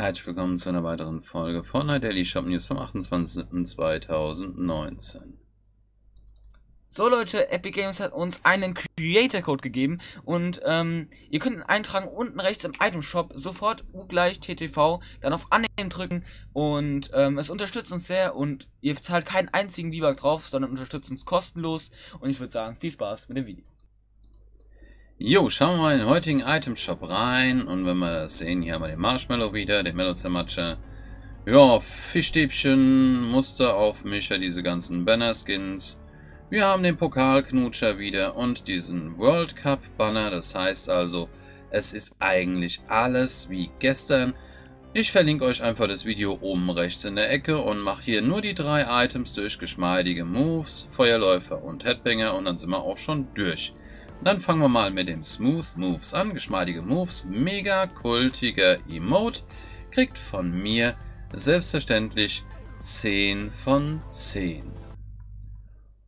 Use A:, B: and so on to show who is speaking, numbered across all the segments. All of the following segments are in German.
A: Herzlich willkommen zu einer weiteren Folge von Night Daily Shop News vom 28.07.2019.
B: So Leute, Epic Games hat uns einen Creator Code gegeben und ähm, ihr könnt ihn eintragen unten rechts im Item Shop sofort U gleich TTV, dann auf Annehmen drücken und ähm, es unterstützt uns sehr und ihr zahlt keinen einzigen Biber drauf, sondern unterstützt uns kostenlos und ich würde sagen, viel Spaß mit dem Video.
A: Jo, schauen wir mal in den heutigen Item Shop rein. Und wenn wir das sehen, hier haben wir den Marshmallow wieder, den Melozermatsche. Ja, Fischstäbchen, Muster auf Mischer, diese ganzen Banner-Skins. Wir haben den Pokalknutscher wieder und diesen World Cup Banner. Das heißt also, es ist eigentlich alles wie gestern. Ich verlinke euch einfach das Video oben rechts in der Ecke und mache hier nur die drei Items durch geschmeidige Moves, Feuerläufer und Headbanger und dann sind wir auch schon durch. Dann fangen wir mal mit dem Smooth Moves an. Geschmeidige Moves, mega kultiger Emote. Kriegt von mir selbstverständlich 10 von 10.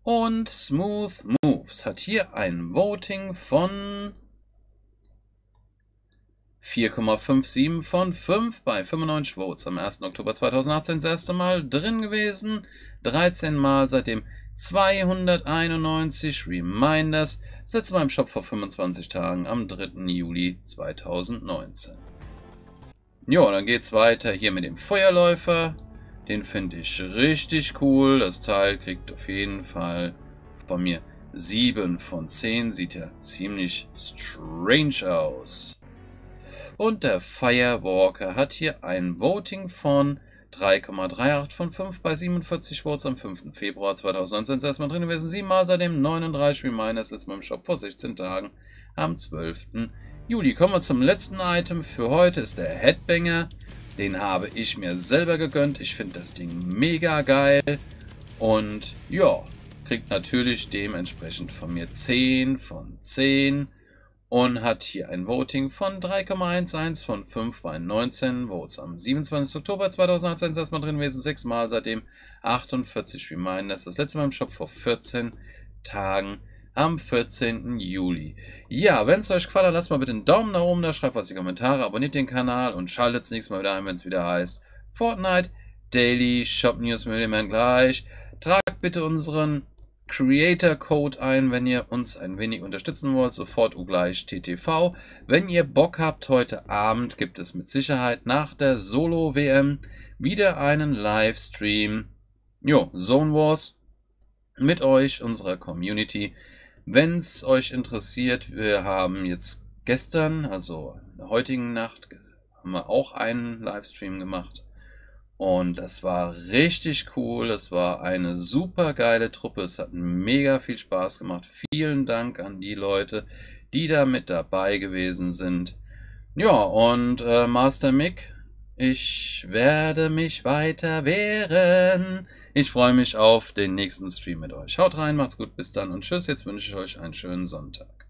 A: Und Smooth Moves hat hier ein Voting von 4,57 von 5 bei 95 Votes am 1. Oktober 2018 das erste Mal drin gewesen. 13 Mal seitdem 291 Reminders seit meinem Shop vor 25 Tagen am 3. Juli 2019. Jo, dann geht's weiter hier mit dem Feuerläufer. Den finde ich richtig cool. Das Teil kriegt auf jeden Fall von mir 7 von 10. Sieht ja ziemlich strange aus. Und der Firewalker hat hier ein Voting von 3,38 von 5 bei 47 Votes am 5. Februar 2019 ist erstmal drin gewesen. Siebenmal seitdem 39 wie meines, letztes Mal im Shop vor 16 Tagen am 12. Juli. Kommen wir zum letzten Item für heute, ist der Headbanger. Den habe ich mir selber gegönnt. Ich finde das Ding mega geil. Und ja, kriegt natürlich dementsprechend von mir 10 von 10 und hat hier ein Voting von 3,11 von 5 bei 19 Votes am 27. Oktober 2018 ist erstmal drin gewesen, sechsmal seitdem 48 Wir meinen, das ist das letzte Mal im Shop vor 14 Tagen am 14. Juli. Ja, wenn es euch gefallen hat, lasst mal bitte einen Daumen nach oben da, schreibt was in die Kommentare, abonniert den Kanal und schaltet nächstes Mal wieder ein, wenn es wieder heißt Fortnite Daily Shop News mit dem gleich. Tragt bitte unseren Creator Code ein, wenn ihr uns ein wenig unterstützen wollt, sofort u TTV. Wenn ihr Bock habt, heute Abend gibt es mit Sicherheit nach der Solo-WM wieder einen Livestream. Jo, Zone Wars mit euch, unserer Community. Wenn es euch interessiert, wir haben jetzt gestern, also in der heutigen Nacht, haben wir auch einen Livestream gemacht. Und das war richtig cool. Es war eine super geile Truppe. Es hat mega viel Spaß gemacht. Vielen Dank an die Leute, die da mit dabei gewesen sind. Ja, und äh, Master Mick, ich werde mich weiter wehren. Ich freue mich auf
B: den nächsten Stream mit euch. Haut rein, macht's gut, bis dann und tschüss. Jetzt wünsche ich euch einen schönen Sonntag.